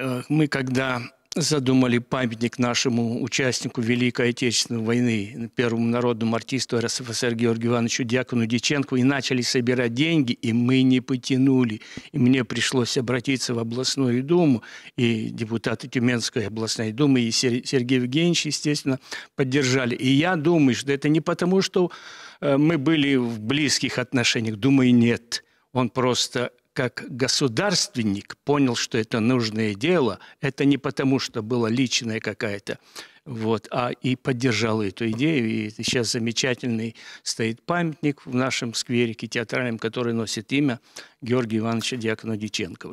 Э, мы когда задумали памятник нашему участнику Великой Отечественной войны, первому народному артисту РСФСР Георгию Ивановичу Дьякону Диченко, и начали собирать деньги, и мы не потянули. И мне пришлось обратиться в областную думу, и депутаты Тюменской областной думы, и Сергей Евгеньевич, естественно, поддержали. И я думаю, что это не потому, что э, мы были в близких отношениях. Думаю, нет. Он просто как государственник понял, что это нужное дело, это не потому, что была личная какая-то, вот, а и поддержал эту идею. И сейчас замечательный стоит памятник в нашем скверике театральном, который носит имя Георгия Ивановича Дьякона Диченкова.